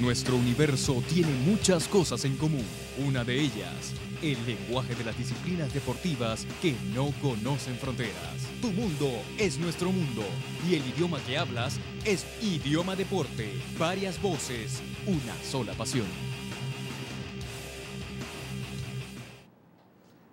Nuestro universo tiene muchas cosas en común. Una de ellas, el lenguaje de las disciplinas deportivas que no conocen fronteras. Tu mundo es nuestro mundo y el idioma que hablas es idioma deporte. Varias voces, una sola pasión.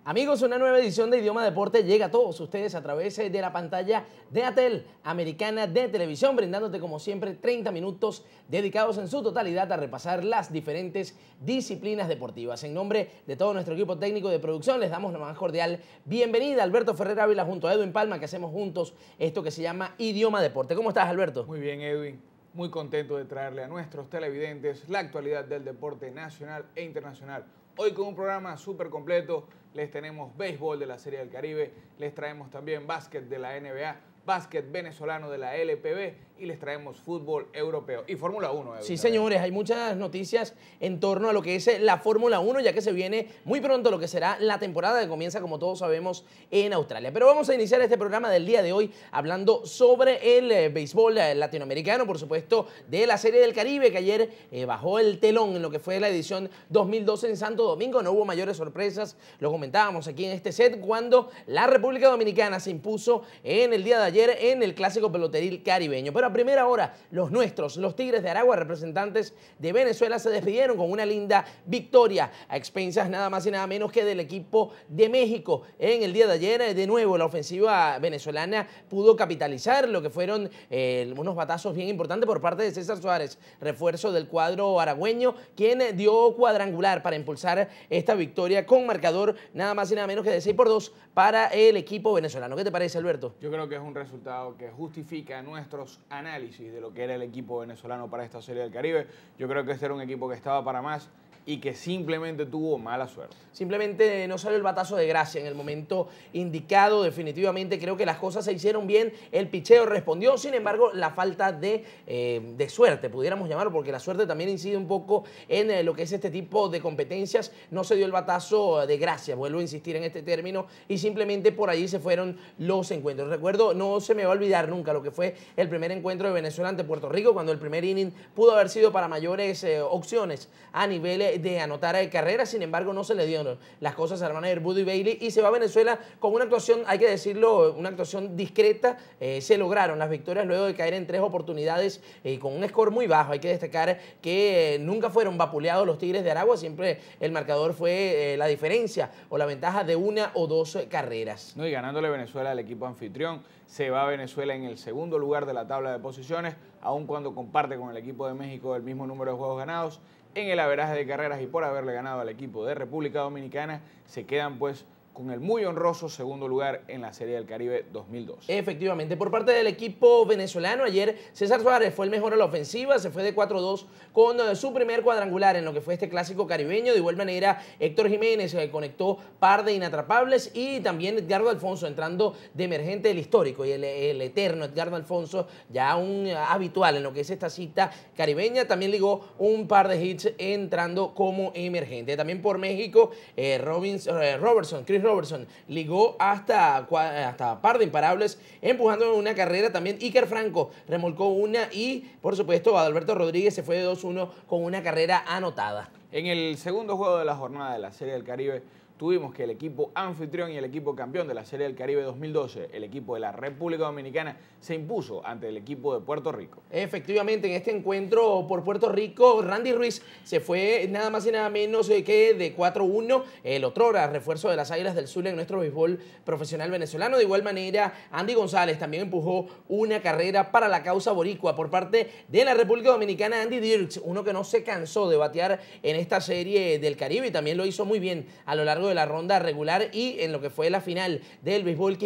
Amigos, una nueva edición de Idioma Deporte llega a todos ustedes a través eh, de la pantalla de Atel Americana de Televisión, brindándote como siempre 30 minutos dedicados en su totalidad a repasar las diferentes disciplinas deportivas. En nombre de todo nuestro equipo técnico de producción, les damos la más cordial bienvenida a Alberto Ferrer Ávila junto a Edwin Palma, que hacemos juntos esto que se llama Idioma Deporte. ¿Cómo estás, Alberto? Muy bien, Edwin. Muy contento de traerle a nuestros televidentes la actualidad del deporte nacional e internacional Hoy con un programa súper completo les tenemos béisbol de la Serie del Caribe, les traemos también básquet de la NBA, básquet venezolano de la LPB y les traemos fútbol europeo y Fórmula 1. sí, señores, hay muchas noticias en torno a lo que es eh, la Fórmula 1, ya que se viene muy pronto lo que será la temporada que comienza, como todos sabemos, en Australia. Pero vamos a iniciar este programa del día de hoy hablando sobre el eh, béisbol eh, latinoamericano, por supuesto, de la Serie del Caribe, que ayer bajó el telón en lo que fue la edición 2012 en Santo Domingo. No hubo mayores sorpresas, lo comentábamos aquí en este set, cuando la República Dominicana se impuso en el día de ayer en el clásico peloteril caribeño. Pero a primera hora, los nuestros, los Tigres de Aragua, representantes de Venezuela, se despidieron con una linda victoria a expensas nada más y nada menos que del equipo de México. En el día de ayer, eh, de nuevo, la ofensiva venezolana pudo capitalizar lo que fueron eh, unos batazos bien importantes por parte de César Suárez, refuerzo del cuadro aragüeño, quien dio cuadrangular para impulsar esta victoria con marcador nada más y nada menos que de 6 por 2 para el equipo venezolano. ¿Qué te parece, Alberto? Yo creo que es un resultado que justifica nuestros análisis de lo que era el equipo venezolano para esta Serie del Caribe. Yo creo que este era un equipo que estaba para más y que simplemente tuvo mala suerte. Simplemente no salió el batazo de gracia en el momento indicado. Definitivamente creo que las cosas se hicieron bien. El picheo respondió, sin embargo, la falta de, eh, suerte, pudiéramos llamarlo, porque la suerte también incide un poco en eh, lo que es este tipo de competencias. No se dio el batazo de gracia, vuelvo a insistir en este término, y simplemente por allí se fueron los encuentros. Recuerdo, no se me va a olvidar nunca lo que fue el primer encuentro de Venezuela ante Puerto Rico, cuando el primer inning pudo haber sido para mayores eh, opciones a nivel de, de anotar carreras, sin embargo no se le dieron las cosas a hermana de Bailey y se va a Venezuela con una actuación, hay que decirlo, una actuación discreta, eh, se lograron las victorias luego de caer en tres oportunidades y eh, con un score muy bajo, hay que destacar que eh, nunca fueron vapuleados los Tigres de Aragua, siempre el marcador fue la diferencia o la ventaja de una o dos carreras. No, y ganándole Venezuela al equipo anfitrión, se va a Venezuela en el segundo lugar de la tabla de posiciones, aun cuando comparte con el equipo de México el mismo número de juegos ganados en el averaje de carreras y por haberle ganado al equipo de República Dominicana, se quedan pues con el muy honroso segundo lugar en la Serie del Caribe 2002. Efectivamente, por parte del equipo venezolano, ayer César Suárez fue el mejor en la ofensiva, se fue de 4-2 con eh, su primer cuadrangular en lo que fue este clásico caribeño. De igual manera, Héctor Jiménez eh, conectó par de inatrapables y también Edgardo Alfonso entrando de emergente el histórico y el, eterno Edgardo Alfonso, ya un eh, habitual en lo que es esta cita caribeña. También ligó un par de hits entrando como emergente. También por México, eh, Robinson, Robertson, Chris Robertson ligó hasta, hasta par de imparables, empujando una carrera también. Iker Franco remolcó una y, por supuesto, Adalberto Rodríguez se fue de 2-1 con una carrera anotada. En el segundo juego de la jornada de la Serie del Caribe, tuvimos que el equipo anfitrión y el equipo campeón de la Serie del Caribe 2012, el equipo de la República Dominicana, se impuso ante el equipo de Puerto Rico. Efectivamente, en este encuentro por Puerto Rico, Randy Ruiz se fue nada más y nada menos eh, que de 4-1, el otrora refuerzo de las Águilas del Sur en nuestro béisbol profesional venezolano. De igual manera, Andy González también empujó una carrera para la causa boricua por parte de la República Dominicana, Andy Dirks, uno que no se cansó de batear en esta Serie del Caribe y también lo hizo muy bien a lo largo de la ronda regular y en lo que fue la final del béisbol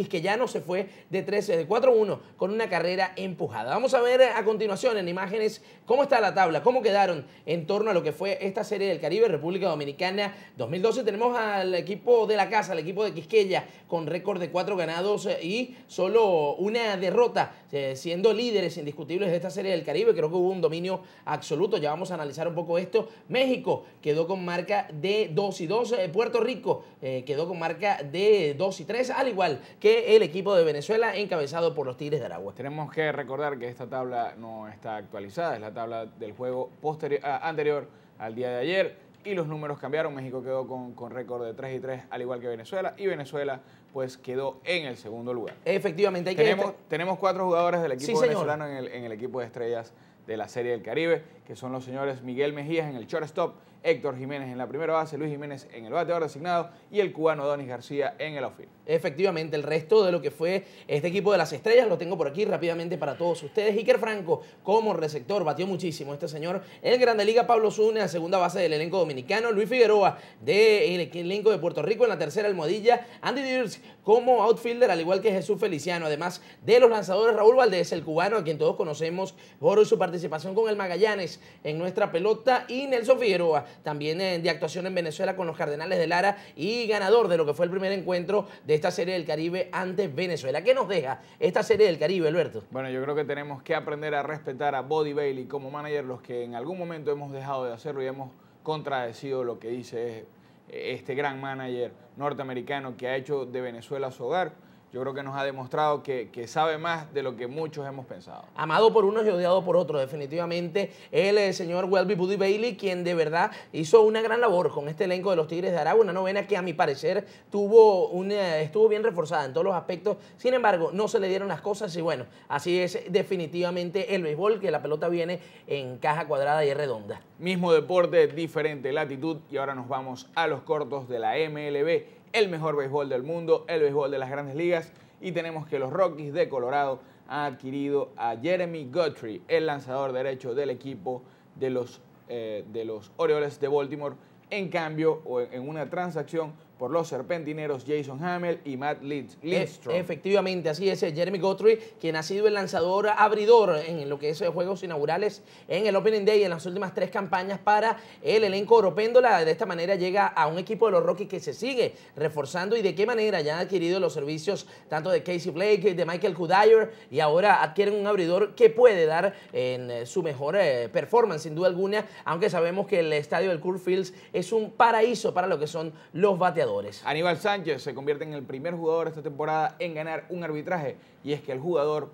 no se fue de 13 de 4-1 con una carrera empujada. Vamos a ver a continuación en imágenes cómo está la tabla, cómo quedaron en torno a lo que fue esta serie del Caribe República Dominicana 2012. Tenemos al equipo de la casa, el equipo de Quisqueya con récord de 4 ganados eh, y solo una derrota, eh, siendo líderes indiscutibles de esta serie del Caribe. Creo que hubo un dominio absoluto. Ya vamos a analizar un poco esto. México quedó con marca de 2 y 2. Eh, Puerto Rico eh, quedó con marca de 2 y 3, al igual que el equipo de Venezuela encabezado por los Tigres de Aragua. Tenemos que recordar que esta tabla no está actualizada, es la tabla del juego posterior, ah, anterior al día de ayer y los números cambiaron. México quedó con, récord de 3 y 3, al igual que Venezuela, y Venezuela pues quedó en el segundo lugar. Efectivamente, hay que tenemos, tenemos cuatro jugadores del equipo venezolano en el, en el, equipo de estrellas de la Serie del Caribe, que son los señores Miguel Mejías en el shortstop, Héctor Jiménez en la primera base, Luis Jiménez en el bateador designado y el cubano Donis García en el outfield. Efectivamente, el resto de lo que fue este equipo de las estrellas lo tengo por aquí rápidamente para todos ustedes. Iker Franco como receptor batió muchísimo este señor en Grande Liga, Pablo la segunda base del elenco dominicano, Luis Figueroa del de elenco de Puerto Rico en la tercera almohadilla, Andy Dirks como outfielder al igual que Jesús Feliciano, además de los lanzadores Raúl Valdés, el cubano a quien todos conocemos por su participación participación con el Magallanes en nuestra pelota y Nelson Figueroa también eh, de actuación en Venezuela con los Cardenales de Lara y ganador de lo que fue el primer encuentro de esta Serie del Caribe ante Venezuela. ¿Qué nos deja esta Serie del Caribe, Alberto? Bueno, yo creo que tenemos que aprender a respetar a Body Bailey como manager, los que en algún momento hemos dejado de hacerlo y hemos contradecido lo que dice eh, este gran manager norteamericano que ha hecho de Venezuela su hogar yo creo que nos ha demostrado que, sabe más de lo que muchos hemos pensado. Amado por unos y odiado por otros, definitivamente. El, señor Welby Buddy Bailey, quien de verdad hizo una gran labor con este elenco de los Tigres de Aragua, una novena que a mi parecer tuvo una, eh, estuvo bien reforzada en todos los aspectos. Sin embargo, no se le dieron las cosas y bueno, así es definitivamente el béisbol, que la pelota viene en caja cuadrada y redonda. Mismo deporte, diferente latitud y ahora nos vamos a los cortos de la MLB el mejor béisbol del mundo, el béisbol de las grandes ligas. Y tenemos que los Rockies de Colorado han adquirido a Jeremy Guthrie, el lanzador derecho del equipo de los, eh, de los Orioles de Baltimore, en cambio o en una transacción por los serpentineros Jason Hamel y Matt e, Lindstrom. Efectivamente, así es. Jeremy Guthrie, quien ha sido el lanzador abridor en lo que es eh, juegos inaugurales en el Opening Day en las últimas tres campañas para el elenco Oropéndola. De esta manera llega a un equipo de los Rockies que se sigue reforzando y de qué manera ya han adquirido los servicios tanto de Casey Blake, de Michael Kudayer. y ahora adquieren un abridor que puede dar en eh, su mejor eh, performance, sin duda alguna, aunque sabemos que el estadio del Cool Fields es un paraíso para lo que son los bateadores. Aníbal Sánchez se convierte en el primer jugador esta temporada en ganar un arbitraje y es que el jugador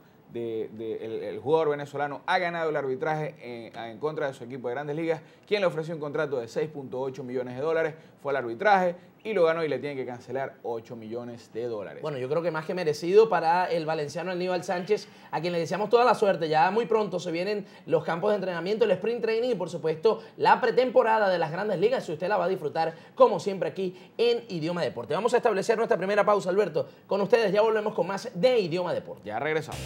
jugador venezolano ha ganado el arbitraje en, en, contra de su equipo de grandes ligas, quien le ofreció un contrato de 6.8 millones de dólares, fue el arbitraje y lo ganó y le tiene que cancelar 8 millones de dólares. Bueno, yo creo que más que merecido para el valenciano Aníbal Sánchez, a quien le deseamos toda la suerte. Ya muy pronto se vienen los campos de entrenamiento, el sprint training y por supuesto la pretemporada de las grandes ligas, Y usted la va a disfrutar como siempre aquí en Idioma Deporte. Vamos a establecer nuestra primera pausa, Alberto. Con ustedes ya volvemos con más de Idioma Deporte. Ya regresamos.